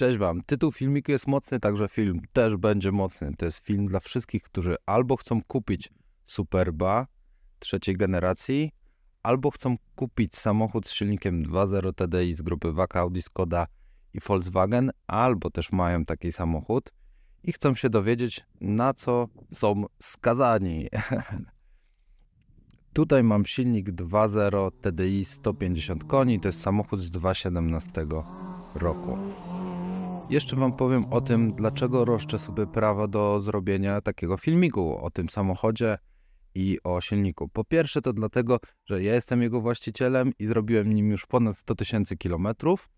Cześć Wam. Tytuł filmiku jest mocny, także film też będzie mocny. To jest film dla wszystkich, którzy albo chcą kupić Superba trzeciej generacji, albo chcą kupić samochód z silnikiem 2.0 TDI z grupy Waka, Audi, Skoda i Volkswagen, albo też mają taki samochód i chcą się dowiedzieć, na co są skazani. Tutaj mam silnik 2.0 TDI 150 koni, to jest samochód z 2017 roku. Jeszcze Wam powiem o tym, dlaczego roszczę sobie prawo do zrobienia takiego filmiku o tym samochodzie i o silniku. Po pierwsze, to dlatego, że ja jestem jego właścicielem i zrobiłem nim już ponad 100 tysięcy kilometrów.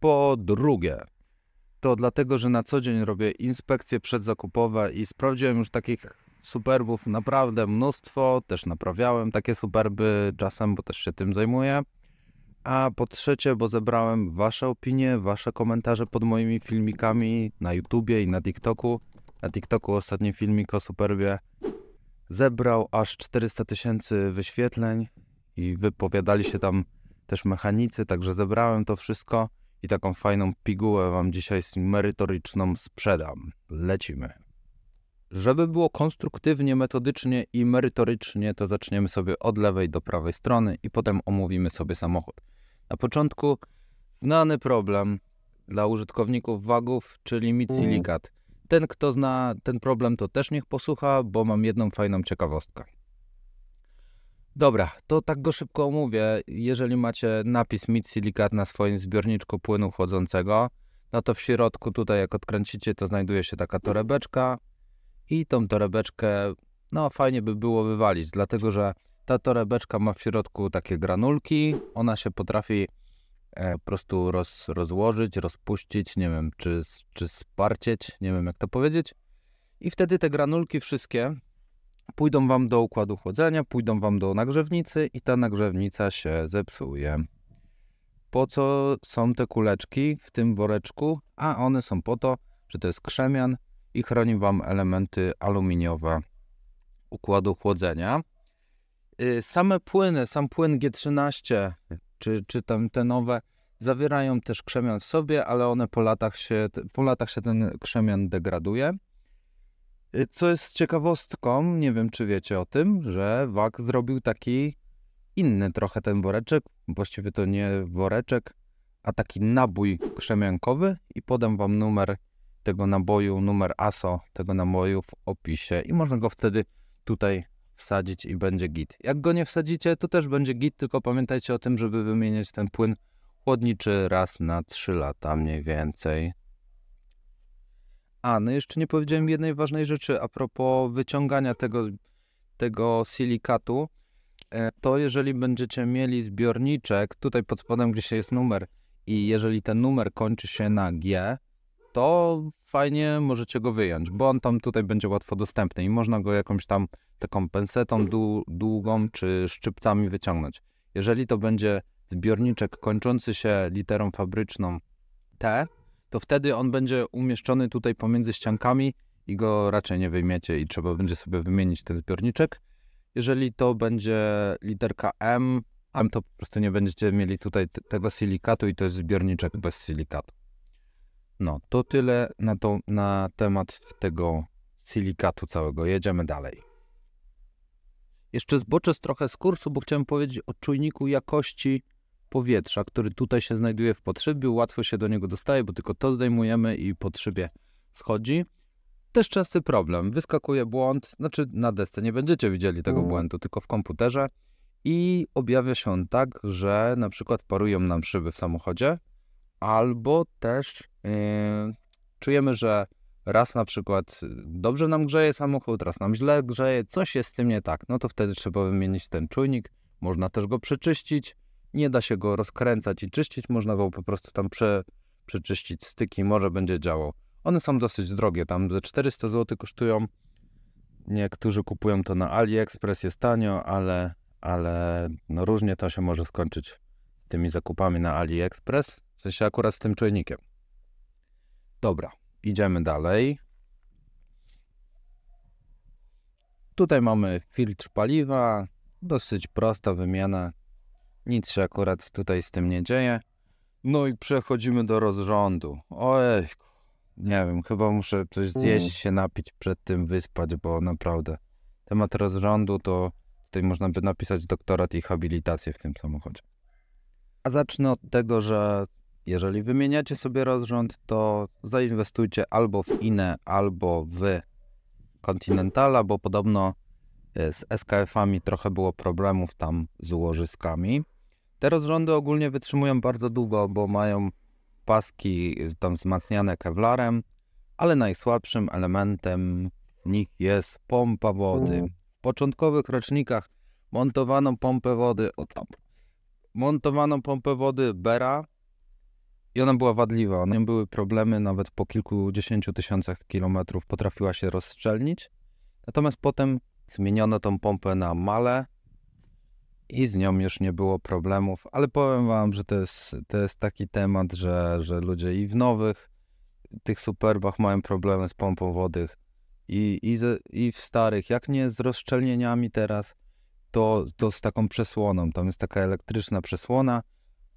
Po drugie, to dlatego, że na co dzień robię inspekcje przedzakupowe i sprawdziłem już takich superbów naprawdę mnóstwo. Też naprawiałem takie superby czasem, bo też się tym zajmuję. A po trzecie, bo zebrałem Wasze opinie, Wasze komentarze pod moimi filmikami na YouTubie i na TikToku. Na TikToku ostatni filmik o Superbie zebrał aż 400 tysięcy wyświetleń i wypowiadali się tam też mechanicy, także zebrałem to wszystko i taką fajną pigułę Wam dzisiaj merytoryczną sprzedam. Lecimy. Żeby było konstruktywnie, metodycznie i merytorycznie, to zaczniemy sobie od lewej do prawej strony i potem omówimy sobie samochód. Na początku znany problem dla użytkowników wagów, czyli mit mm. silikat. Ten, kto zna ten problem, to też niech posłucha, bo mam jedną fajną ciekawostkę. Dobra, to tak go szybko omówię. Jeżeli macie napis mit silikat na swoim zbiorniczku płynu chłodzącego, no to w środku tutaj jak odkręcicie, to znajduje się taka torebeczka i tą torebeczkę no fajnie by było wywalić, dlatego że ta torebeczka ma w środku takie granulki. Ona się potrafi e, po prostu roz, rozłożyć, rozpuścić, nie wiem, czy, czy sparcieć, nie wiem jak to powiedzieć. I wtedy te granulki wszystkie pójdą Wam do układu chłodzenia, pójdą Wam do nagrzewnicy i ta nagrzewnica się zepsuje. Po co są te kuleczki w tym woreczku? A one są po to, że to jest krzemian i chroni Wam elementy aluminiowe układu chłodzenia. Y, same płyny, sam płyn G13 czy, czy tam te nowe zawierają też krzemian w sobie, ale one po latach się, po latach się ten krzemian degraduje. Y, co jest ciekawostką, nie wiem czy wiecie o tym, że WAG zrobił taki inny trochę ten woreczek, właściwie to nie woreczek, a taki nabój krzemiankowy i podam wam numer tego naboju, numer ASO tego naboju w opisie i można go wtedy tutaj wsadzić i będzie git. Jak go nie wsadzicie, to też będzie git, tylko pamiętajcie o tym, żeby wymieniać ten płyn chłodniczy raz na 3 lata mniej więcej. A, no jeszcze nie powiedziałem jednej ważnej rzeczy a propos wyciągania tego, tego silikatu. E, to jeżeli będziecie mieli zbiorniczek, tutaj pod spodem, gdzie się jest numer, i jeżeli ten numer kończy się na G, to fajnie możecie go wyjąć, bo on tam tutaj będzie łatwo dostępny i można go jakąś tam taką pensetą długą czy szczypcami wyciągnąć. Jeżeli to będzie zbiorniczek kończący się literą fabryczną T, to wtedy on będzie umieszczony tutaj pomiędzy ściankami i go raczej nie wyjmiecie i trzeba będzie sobie wymienić ten zbiorniczek. Jeżeli to będzie literka M, M to po prostu nie będziecie mieli tutaj tego silikatu i to jest zbiorniczek bez silikatu. No, to tyle na, to, na temat tego silikatu całego. Jedziemy dalej. Jeszcze zboczę trochę z kursu, bo chciałem powiedzieć o czujniku jakości powietrza, który tutaj się znajduje w potrzebie. Łatwo się do niego dostaje, bo tylko to zdejmujemy i potrzebie schodzi. Też częsty problem. Wyskakuje błąd, znaczy na desce nie będziecie widzieli tego mm. błędu, tylko w komputerze. I objawia się on tak, że na przykład parują nam szyby w samochodzie, albo też czujemy, że raz na przykład y, dobrze nam grzeje samochód, raz nam źle grzeje, coś jest z tym nie tak, no to wtedy trzeba wymienić ten czujnik, można też go przeczyścić, nie da się go rozkręcać i czyścić, można go po prostu tam prze, przeczyścić styki, może będzie działał. One są dosyć drogie, tam ze 400 zł kosztują. Niektórzy kupują to na AliExpress, jest tanio, ale, ale no różnie to się może skończyć tymi zakupami na AliExpress, w sensie akurat z tym czujnikiem. Dobra, idziemy dalej. Tutaj mamy filtr paliwa, dosyć prosta wymiana, nic się akurat tutaj z tym nie dzieje. No i przechodzimy do rozrządu. Ojej, nie wiem, chyba muszę coś mm. zjeść, się napić, przed tym wyspać, bo naprawdę temat rozrządu to tutaj można by napisać doktorat i habilitację w tym samochodzie. A zacznę od tego, że jeżeli wymieniacie sobie rozrząd, to zainwestujcie albo w INE, albo w Continentala, bo podobno e, z SKF-ami trochę było problemów tam z ułożyskami. Te rozrządy ogólnie wytrzymują bardzo długo, bo mają paski e, tam wzmacniane kewlarem, ale najsłabszym elementem w nich jest pompa wody. Mm. W początkowych rocznikach montowano pompę wody, o tam, montowano pompę wody Bera, i ona była wadliwa, ona były problemy nawet po kilkudziesięciu tysiącach kilometrów, potrafiła się rozszczelnić. Natomiast potem zmieniono tą pompę na male i z nią już nie było problemów, ale powiem wam, że to jest, to jest taki temat, że, że ludzie i w nowych tych superbach mają problemy z pompą wody i, i, ze, i w starych, jak nie z rozszczelnieniami teraz, to, to z taką przesłoną. Tam jest taka elektryczna przesłona,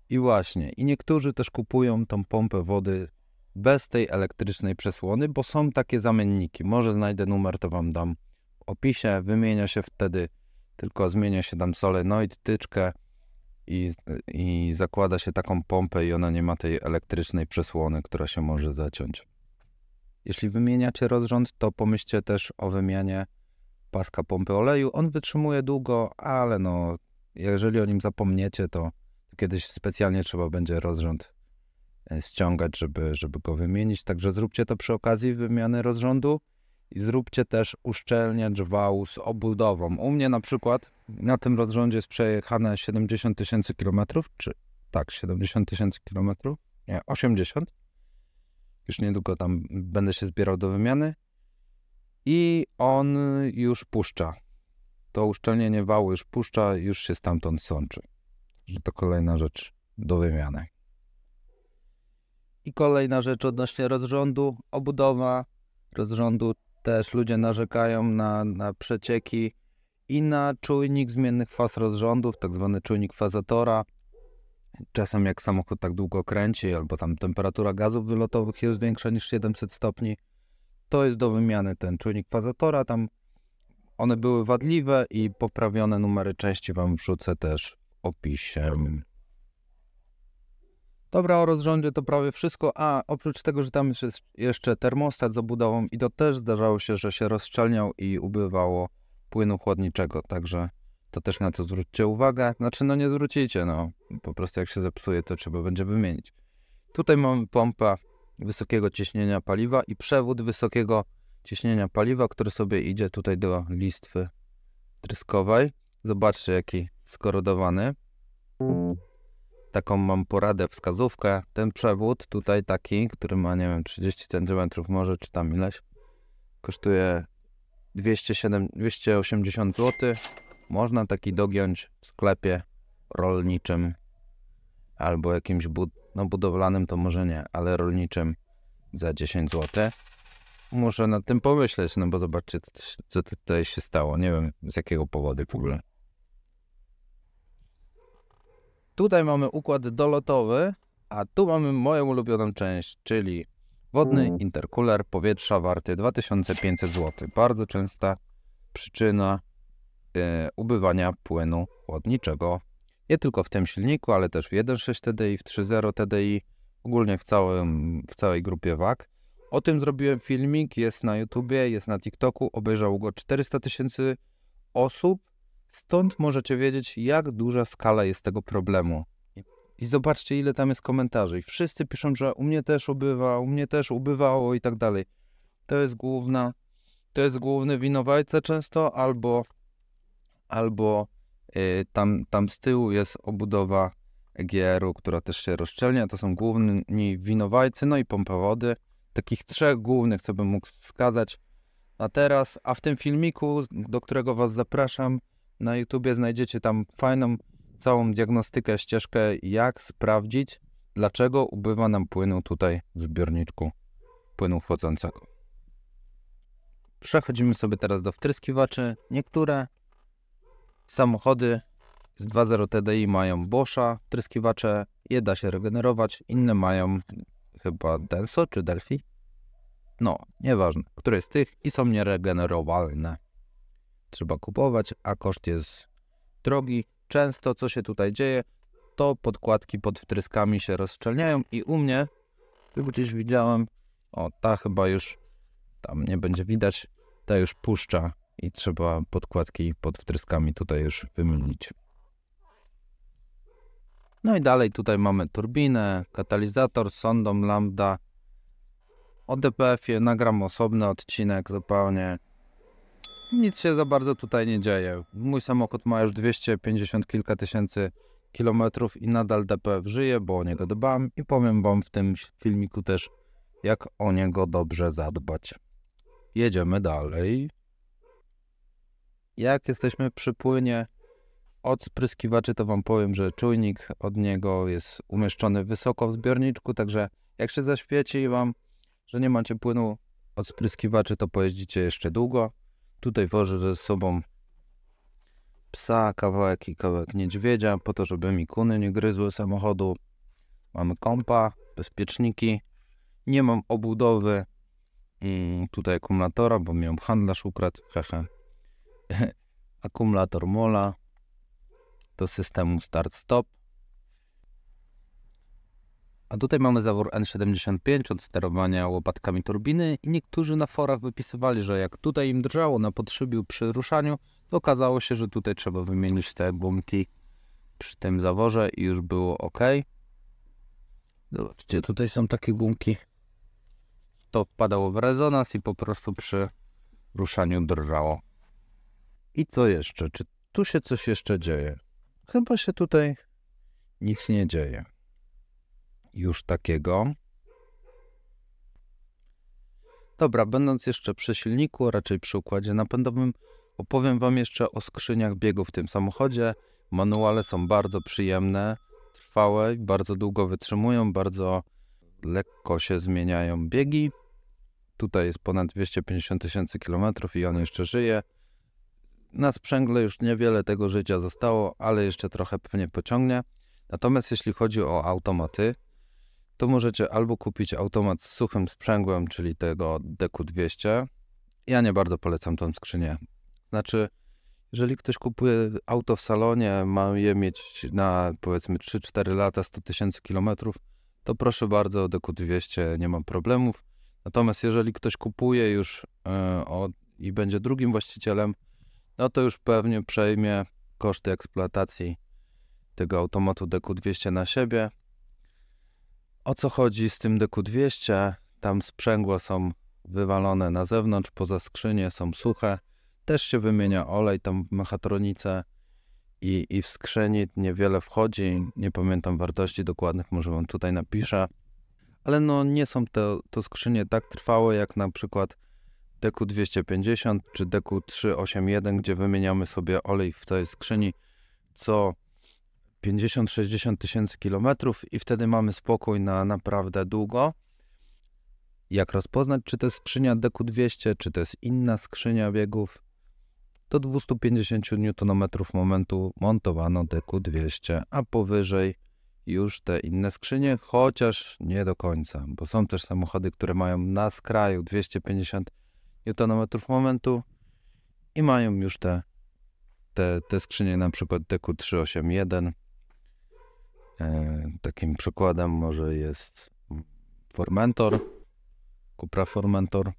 i właśnie, i niektórzy też kupują tą pompę wody bez tej elektrycznej przesłony, bo są takie zamienniki. Może znajdę numer, to wam dam w opisie. Wymienia się wtedy, tylko zmienia się tam solenoid, tyczkę i, i zakłada się taką pompę i ona nie ma tej elektrycznej przesłony, która się może zaciąć. Jeśli wymieniacie rozrząd, to pomyślcie też o wymianie paska pompy oleju. On wytrzymuje długo, ale no, jeżeli o nim zapomniecie, to kiedyś specjalnie trzeba będzie rozrząd e, ściągać, żeby, żeby go wymienić. Także zróbcie to przy okazji wymiany rozrządu i zróbcie też uszczelniacz wał z obudową. U mnie na przykład na tym rozrządzie jest przejechane 70 tysięcy kilometrów, czy tak, 70 tysięcy kilometrów, nie, 80. Już niedługo tam będę się zbierał do wymiany. I on już puszcza. To uszczelnienie wału już puszcza, już się stamtąd sączy że to kolejna rzecz do wymiany. I kolejna rzecz odnośnie rozrządu, obudowa rozrządu. Też ludzie narzekają na, na przecieki i na czujnik zmiennych faz rozrządów, tak zwany czujnik fazatora. Czasem jak samochód tak długo kręci, albo tam temperatura gazów wylotowych jest większa niż 700 stopni, to jest do wymiany ten czujnik fazatora. Tam one były wadliwe i poprawione numery części Wam wrzucę też opisie. Dobra, o rozrządzie to prawie wszystko, a oprócz tego, że tam jest jeszcze termostat z obudową i to też zdarzało się, że się rozszczelniał i ubywało płynu chłodniczego, także to też na to zwróćcie uwagę. Znaczy, no nie zwrócicie, no po prostu jak się zepsuje, to trzeba będzie wymienić. Tutaj mamy pompę wysokiego ciśnienia paliwa i przewód wysokiego ciśnienia paliwa, który sobie idzie tutaj do listwy tryskowej. Zobaczcie, jaki skorodowany. Taką mam poradę, wskazówkę. Ten przewód tutaj taki, który ma, nie wiem, 30 cm może, czy tam ileś, kosztuje 207, 280 zł. Można taki dogiąć w sklepie rolniczym albo jakimś bud no budowlanym to może nie, ale rolniczym za 10 zł. Muszę nad tym pomyśleć, no bo zobaczcie, co tutaj się stało. Nie wiem z jakiego powodu w ogóle. Tutaj mamy układ dolotowy, a tu mamy moją ulubioną część, czyli wodny mm. intercooler powietrza warty 2500 zł. Bardzo częsta przyczyna e, ubywania płynu chłodniczego. Nie tylko w tym silniku, ale też w 1.6 TDI, w 3.0 TDI, ogólnie w, całym, w całej grupie WAG. O tym zrobiłem filmik, jest na YouTubie, jest na TikToku, obejrzało go 400 tysięcy osób Stąd możecie wiedzieć, jak duża skala jest tego problemu. I zobaczcie, ile tam jest komentarzy. I wszyscy piszą, że u mnie też ubywa, u mnie też ubywało i tak dalej. To jest główna, to jest główny winowajca często, albo, albo yy, tam, tam z tyłu jest obudowa G.R., u która też się rozszczelnia. To są główni winowajcy, no i wody. Takich trzech głównych, co bym mógł wskazać. A teraz, a w tym filmiku, do którego Was zapraszam, na YouTubie znajdziecie tam fajną całą diagnostykę, ścieżkę, jak sprawdzić, dlaczego ubywa nam płynu tutaj w zbiorniczku płynu wchodzącego. Przechodzimy sobie teraz do wtryskiwaczy. Niektóre samochody z 2.0 TDI mają Boscha wtryskiwacze, je da się regenerować, inne mają chyba Denso czy Delphi. No, nieważne, które z tych i są nieregenerowalne trzeba kupować, a koszt jest drogi. Często co się tutaj dzieje, to podkładki pod wtryskami się rozszczelniają i u mnie, tu gdzieś widziałem, o ta chyba już tam nie będzie widać, ta już puszcza i trzeba podkładki pod wtryskami tutaj już wymienić. No i dalej tutaj mamy turbinę, katalizator, sondą, lambda. O DPF-ie nagram osobny odcinek zupełnie nic się za bardzo tutaj nie dzieje. Mój samochód ma już 250 kilka tysięcy kilometrów i nadal DPF żyje, bo o niego dbam i powiem Wam w tym filmiku też, jak o niego dobrze zadbać. Jedziemy dalej. Jak jesteśmy przy płynie od spryskiwaczy, to Wam powiem, że czujnik od niego jest umieszczony wysoko w zbiorniczku, także jak się zaświeci Wam, że nie macie płynu od spryskiwaczy, to pojeździcie jeszcze długo. Tutaj wożę ze sobą psa, kawałek i kawałek niedźwiedzia, po to, żeby mi kuny nie gryzły samochodu. Mamy kompa, bezpieczniki. Nie mam obudowy tutaj akumulatora, bo miałem handlarz ukradł. Hehe. Akumulator mola do systemu start-stop. A tutaj mamy zawór N75 od sterowania łopatkami turbiny i niektórzy na forach wypisywali, że jak tutaj im drżało na podszybiu przy ruszaniu, to okazało się, że tutaj trzeba wymienić te gumki przy tym zaworze i już było ok. Zobaczcie, tutaj są takie gumki. To wpadało w rezonans i po prostu przy ruszaniu drżało. I co jeszcze? Czy tu się coś jeszcze dzieje? Chyba się tutaj nic nie dzieje już takiego. Dobra, będąc jeszcze przy silniku, a raczej przy układzie napędowym, opowiem Wam jeszcze o skrzyniach biegu w tym samochodzie. Manuale są bardzo przyjemne, trwałe, bardzo długo wytrzymują, bardzo lekko się zmieniają biegi. Tutaj jest ponad 250 tysięcy kilometrów i on jeszcze żyje. Na sprzęgle już niewiele tego życia zostało, ale jeszcze trochę pewnie pociągnie. Natomiast jeśli chodzi o automaty, to możecie albo kupić automat z suchym sprzęgłem, czyli tego DQ200. Ja nie bardzo polecam tą skrzynię. Znaczy, jeżeli ktoś kupuje auto w salonie, ma je mieć na powiedzmy 3-4 lata, 100 tysięcy kilometrów, to proszę bardzo, DQ200 nie mam problemów. Natomiast jeżeli ktoś kupuje już yy, o, i będzie drugim właścicielem, no to już pewnie przejmie koszty eksploatacji tego automatu DQ200 na siebie. O co chodzi z tym DQ200? Tam sprzęgła są wywalone na zewnątrz, poza skrzynie są suche. Też się wymienia olej, tam mechatronice i, i w skrzyni niewiele wchodzi. Nie pamiętam wartości dokładnych, może wam tutaj napiszę. Ale no nie są to, to skrzynie tak trwałe jak na przykład DQ250 czy DQ381, gdzie wymieniamy sobie olej w całej skrzyni co 50-60 tysięcy kilometrów i wtedy mamy spokój na naprawdę długo. Jak rozpoznać, czy to jest skrzynia DQ200, czy to jest inna skrzynia biegów? Do 250 Nm momentu montowano DQ200, a powyżej już te inne skrzynie, chociaż nie do końca, bo są też samochody, które mają na skraju 250 Nm momentu i mają już te, te, te skrzynie, na przykład DQ381, E, takim przykładem może jest Formentor, Cupra Formentor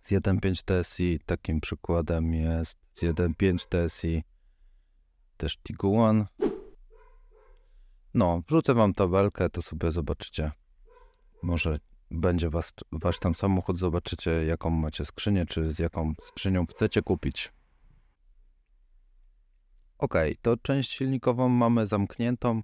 z 1.5 TSI. Takim przykładem jest z 1.5 TSI też Tiguan. No, wrzucę wam tabelkę, to sobie zobaczycie. Może będzie was, wasz tam samochód, zobaczycie jaką macie skrzynię, czy z jaką skrzynią chcecie kupić. Ok, to część silnikową mamy zamkniętą.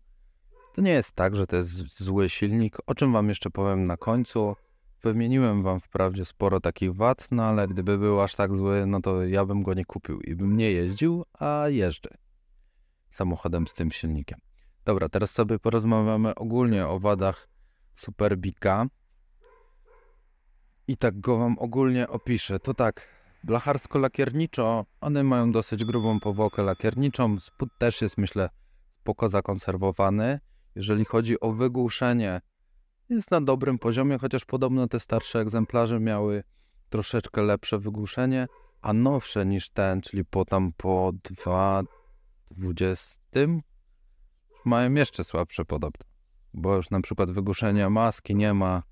To nie jest tak, że to jest zły silnik, o czym Wam jeszcze powiem na końcu. Wymieniłem Wam wprawdzie sporo takich wad, no ale gdyby był aż tak zły, no to ja bym go nie kupił i bym nie jeździł, a jeżdżę samochodem z tym silnikiem. Dobra, teraz sobie porozmawiamy ogólnie o wadach Superbika. I tak go Wam ogólnie opiszę. To tak, blacharsko-lakierniczo, one mają dosyć grubą powłokę lakierniczą. Spód też jest, myślę, spoko zakonserwowany jeżeli chodzi o wygłuszenie, jest na dobrym poziomie, chociaż podobno te starsze egzemplarze miały troszeczkę lepsze wygłuszenie, a nowsze niż ten, czyli po tam po 2020 mają jeszcze słabsze podobno, Bo już na przykład wygłuszenia maski nie ma.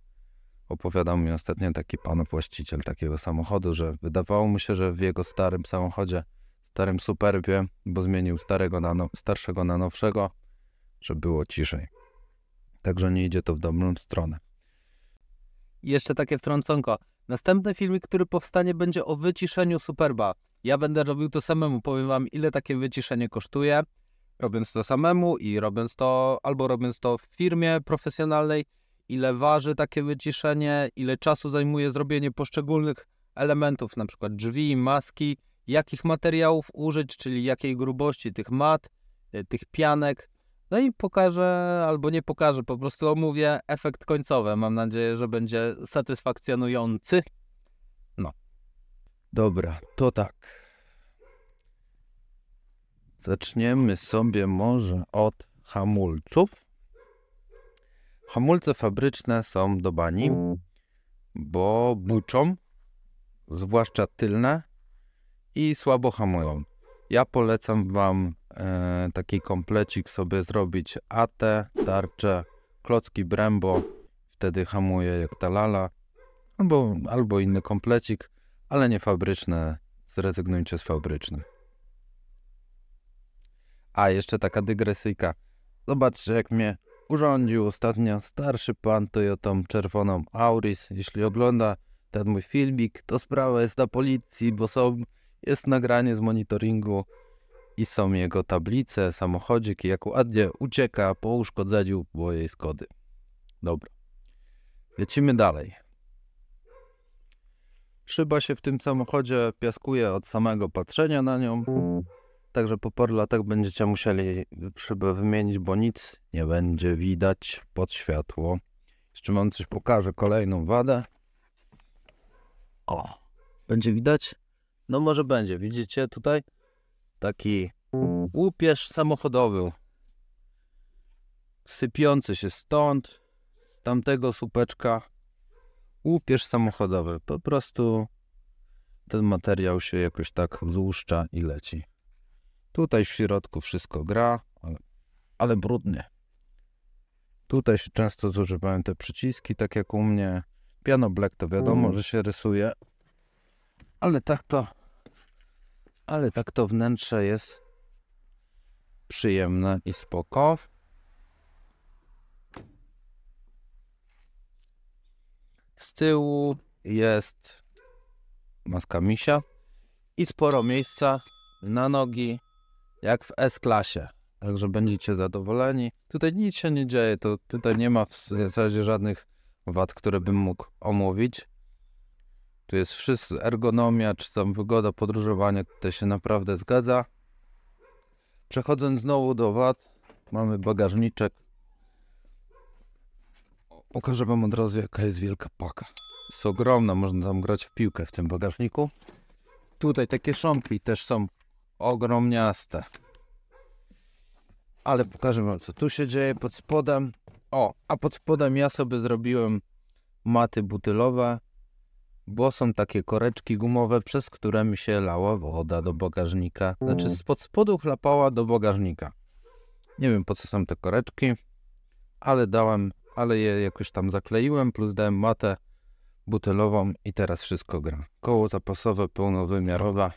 Opowiadał mi ostatnio taki pan właściciel takiego samochodu, że wydawało mu się, że w jego starym samochodzie, starym superbie, bo zmienił starego na no, starszego na nowszego, że było ciszej. Także nie idzie to w dobrą stronę. Jeszcze takie wtrąconko. Następny filmik, który powstanie, będzie o wyciszeniu Superba. Ja będę robił to samemu. Powiem wam, ile takie wyciszenie kosztuje, robiąc to samemu i robiąc to, albo robiąc to w firmie profesjonalnej, ile waży takie wyciszenie, ile czasu zajmuje zrobienie poszczególnych elementów, na przykład drzwi, maski, jakich materiałów użyć, czyli jakiej grubości tych mat, y, tych pianek, no i pokażę, albo nie pokażę, po prostu omówię efekt końcowy. Mam nadzieję, że będzie satysfakcjonujący. No. Dobra, to tak. Zaczniemy sobie może od hamulców. Hamulce fabryczne są do bani, bo buczą, zwłaszcza tylne, i słabo hamują. Ja polecam Wam E, taki komplecik sobie zrobić AT, tarcze, klocki Brembo, wtedy hamuje jak ta lala, albo, albo inny komplecik, ale nie fabryczne, zrezygnujcie z fabrycznych. A, jeszcze taka dygresyjka. Zobaczcie, jak mnie urządził ostatnio starszy pan Toyotą czerwoną Auris. Jeśli ogląda ten mój filmik, to sprawa jest na policji, bo są, jest nagranie z monitoringu i są jego tablice, samochodzik, jak ładnie ucieka po uszkodzeniu mojej Skody. Dobra. Lecimy dalej. Szyba się w tym samochodzie piaskuje od samego patrzenia na nią. Także po paru latach będziecie musieli szybę wymienić, bo nic nie będzie widać pod światło. Jeszcze mam coś pokażę, kolejną wadę. O, będzie widać? No może będzie, widzicie tutaj? taki łupież samochodowy, sypiący się stąd, z tamtego słupeczka, łupież samochodowy. Po prostu ten materiał się jakoś tak złuszcza i leci. Tutaj w środku wszystko gra, ale, ale brudnie. Tutaj się często zużywają te przyciski, tak jak u mnie. Piano Black to wiadomo, że się rysuje, ale tak to ale tak to wnętrze jest przyjemne i spoko. Z tyłu jest maska misia i sporo miejsca na nogi, jak w S-klasie. Także będziecie zadowoleni. Tutaj nic się nie dzieje, to tutaj nie ma w zasadzie żadnych wad, które bym mógł omówić. Tu jest wszystko, ergonomia, czy tam wygoda podróżowania, tutaj się naprawdę zgadza. Przechodząc znowu do wad, mamy bagażniczek. Pokażę Wam od razu, jaka jest wielka paka. Jest ogromna, można tam grać w piłkę w tym bagażniku. Tutaj te kieszonki też są ogromniaste. Ale pokażę Wam, co tu się dzieje pod spodem. O, a pod spodem ja sobie zrobiłem maty butylowe bo są takie koreczki gumowe, przez które mi się lała woda do bagażnika. Znaczy mm. spod spodu chlapała do bagażnika. Nie wiem po co są te koreczki, ale dałem, ale je jakoś tam zakleiłem, plus dałem matę butelową i teraz wszystko gra. Koło zapasowe pełnowymiarowe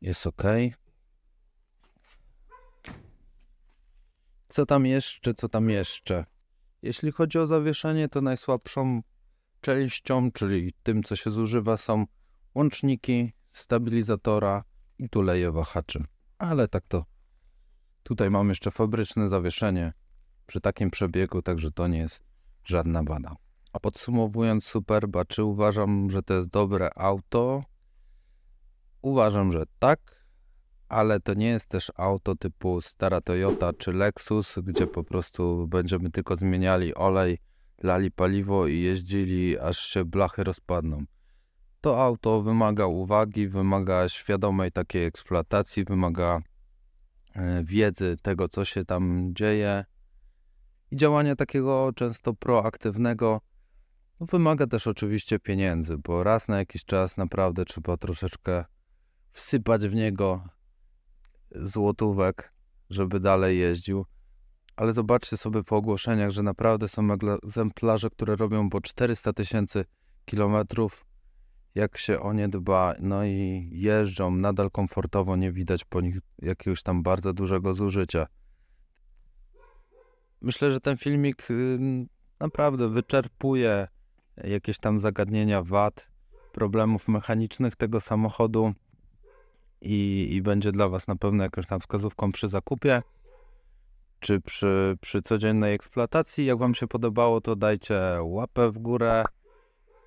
jest ok. Co tam jeszcze, co tam jeszcze? Jeśli chodzi o zawieszenie, to najsłabszą częścią, czyli tym, co się zużywa, są łączniki, stabilizatora i tuleje wahaczy. Ale tak to tutaj mam jeszcze fabryczne zawieszenie przy takim przebiegu, także to nie jest żadna wada. A podsumowując Superba, czy uważam, że to jest dobre auto? Uważam, że tak, ale to nie jest też auto typu stara Toyota czy Lexus, gdzie po prostu będziemy tylko zmieniali olej, lali paliwo i jeździli, aż się blachy rozpadną. To auto wymaga uwagi, wymaga świadomej takiej eksploatacji, wymaga e, wiedzy tego, co się tam dzieje i działania takiego często proaktywnego. No, wymaga też oczywiście pieniędzy, bo raz na jakiś czas naprawdę trzeba troszeczkę wsypać w niego złotówek, żeby dalej jeździł ale zobaczcie sobie po ogłoszeniach, że naprawdę są egzemplarze, które robią po 400 tysięcy kilometrów, jak się o nie dba, no i jeżdżą nadal komfortowo, nie widać po nich jakiegoś tam bardzo dużego zużycia. Myślę, że ten filmik y, naprawdę wyczerpuje jakieś tam zagadnienia wad, problemów mechanicznych tego samochodu i, i będzie dla Was na pewno jakąś tam wskazówką przy zakupie czy przy, przy codziennej eksploatacji. Jak Wam się podobało, to dajcie łapę w górę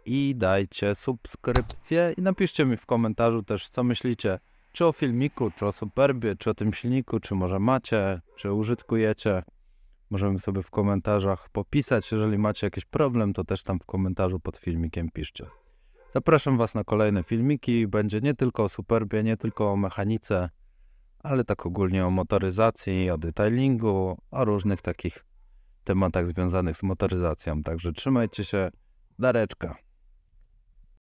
i dajcie subskrypcję i napiszcie mi w komentarzu też, co myślicie. Czy o filmiku, czy o Superbie, czy o tym silniku, czy może macie, czy użytkujecie. Możemy sobie w komentarzach popisać. Jeżeli macie jakiś problem, to też tam w komentarzu pod filmikiem piszcie. Zapraszam Was na kolejne filmiki. Będzie nie tylko o Superbie, nie tylko o mechanice, ale tak ogólnie o motoryzacji, o detailingu, o różnych takich tematach związanych z motoryzacją. Także trzymajcie się, dareczka.